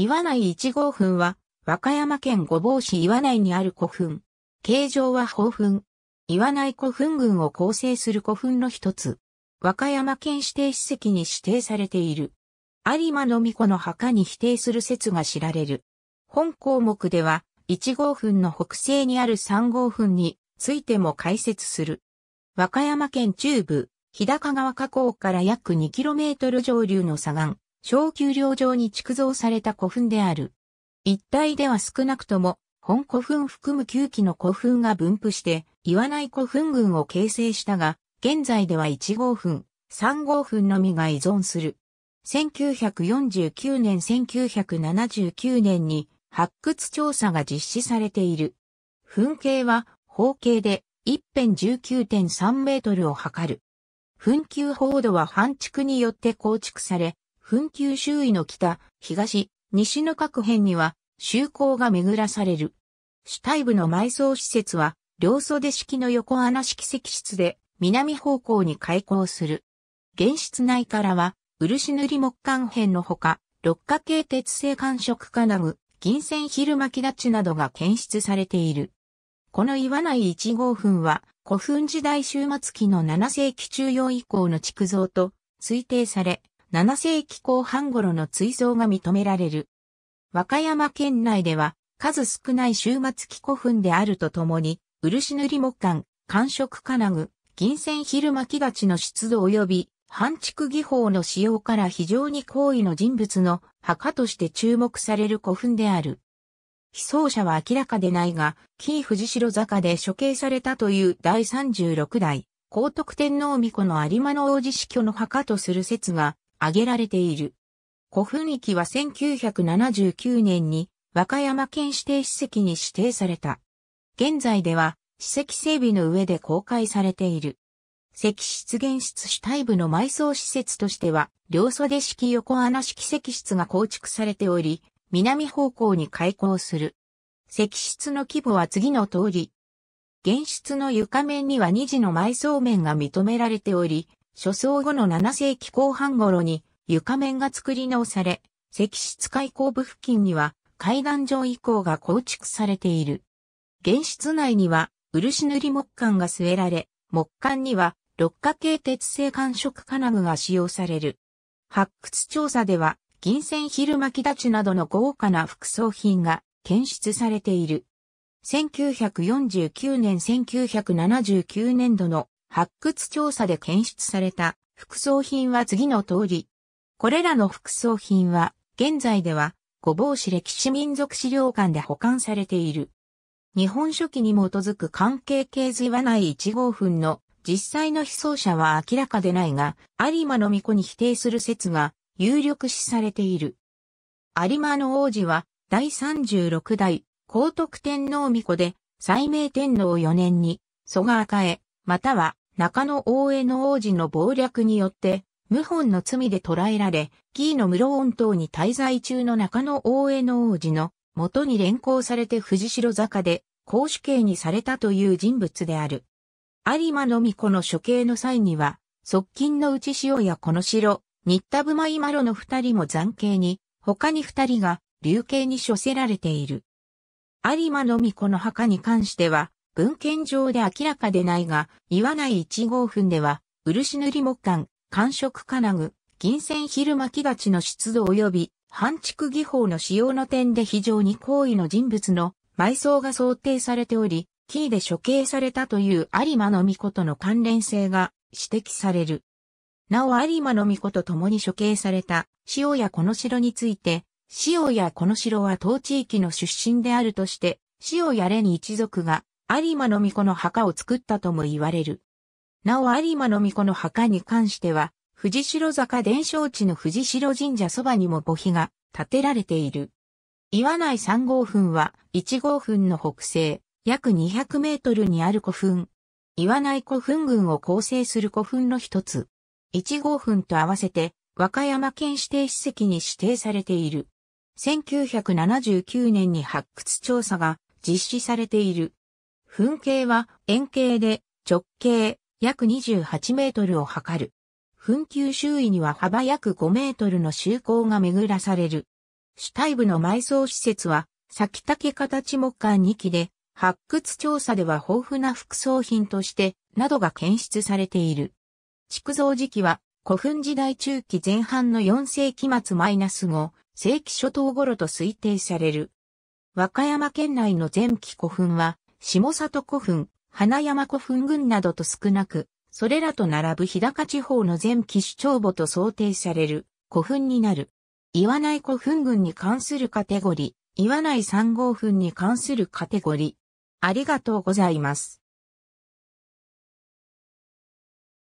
岩内1号墳は、和歌山県御坊市岩内にある古墳。形状は宝墳。岩内古墳群を構成する古墳の一つ。和歌山県指定史跡に指定されている。有馬の巫女の墓に否定する説が知られる。本項目では、1号墳の北西にある3号墳についても解説する。和歌山県中部、日高川河口から約 2km 上流の左岸、小丘陵上に築造された古墳である。一帯では少なくとも、本古墳含む9基の古墳が分布して、岩内古墳群を形成したが、現在では1号墳、3号墳のみが依存する。1949年1979年に発掘調査が実施されている。墳形は方形で一辺19.3メートルを測る。墳丘報度は半築によって構築され、墳丘周囲の北、東、西の各辺には、周行が巡らされる。主体部の埋葬施設は、両袖式の横穴式石室で、南方向に開口する。原室内からは、漆塗り木管片のほか、六角形鉄製感触金具、銀線昼巻き立ちなどが検出されている。この岩内1号墳は、古墳時代終末期の7世紀中央以降の築造と推定され、7世紀後半頃の追贈が認められる。和歌山県内では数少ない終末期古墳であるとともに、漆塗り木管、寒色金具、銀線昼巻き立ちの出土及び、半畜技法の使用から非常に高位の人物の墓として注目される古墳である。被葬者は明らかでないが、紀伊藤城坂で処刑されたという第36代、高徳天皇御子の有馬の王子死去の墓とする説が挙げられている。古墳域は1979年に和歌山県指定史跡に指定された。現在では史跡整備の上で公開されている。石室現室主体部の埋葬施設としては、両袖式横穴式石室が構築されており、南方向に開港する。石室の規模は次の通り。現室の床面には二次の埋葬面が認められており、初層後の7世紀後半頃に床面が作り直され、石室開口部付近には階段上以降が構築されている。原室内には漆塗り木管が据えられ、木管には六角形鉄製感触金具が使用される。発掘調査では銀線昼巻き立ちなどの豪華な副葬品が検出されている。1949年1979年度の発掘調査で検出された副葬品は次の通り。これらの副葬品は、現在では、御坊市歴史民族資料館で保管されている。日本書紀に基づく関係形図はない1号墳の実際の被葬者は明らかでないが、有馬の巫女に否定する説が有力視されている。有馬の王子は第36代皇徳天皇巫女で、斉明天皇4年に蘇我赤江、または中野大江の王子の謀略によって、謀反の罪で捕らえられ、ギーの室温島に滞在中の中野大江の王子の元に連行されて藤代坂で公主刑にされたという人物である。有馬の巫女の処刑の際には、側近の内塩やこの城、新田馬今路の二人も残刑に、他に二人が流刑に処せられている。有馬の巫女の墓に関しては、文献上で明らかでないが、言わない一号墳では、漆塗り木管、寒色金具、銀線昼巻きがちの出土及び、半畜技法の使用の点で非常に高位の人物の埋葬が想定されており、キーで処刑されたという有馬の御子との関連性が指摘される。なお有馬の御子と共に処刑された塩やこの城について、塩やこの城は当地域の出身であるとして、塩やれに一族が有馬の巫女の墓を作ったとも言われる。なお有馬の巫女の墓に関しては、藤代坂伝承地の藤代神社そばにも墓碑が建てられている。岩内3号墳は1号墳の北西、約200メートルにある古墳。岩内古墳群を構成する古墳の一つ。1号墳と合わせて和歌山県指定史跡に指定されている。1979年に発掘調査が実施されている。噴径は円形で直径約28メートルを測る。噴球周囲には幅約5メートルの周口が巡らされる。主体部の埋葬施設は、先竹形木管2基で、発掘調査では豊富な副葬品として、などが検出されている。築造時期は、古墳時代中期前半の4世紀末マイナス5、世紀初頭頃と推定される。和歌山県内の前期古墳は、下里古墳、花山古墳群などと少なく、それらと並ぶ日高地方の全騎士帳簿と想定される古墳になる。岩内古墳群に関するカテゴリー、岩内3号墳に関するカテゴリー。ありがとうございます。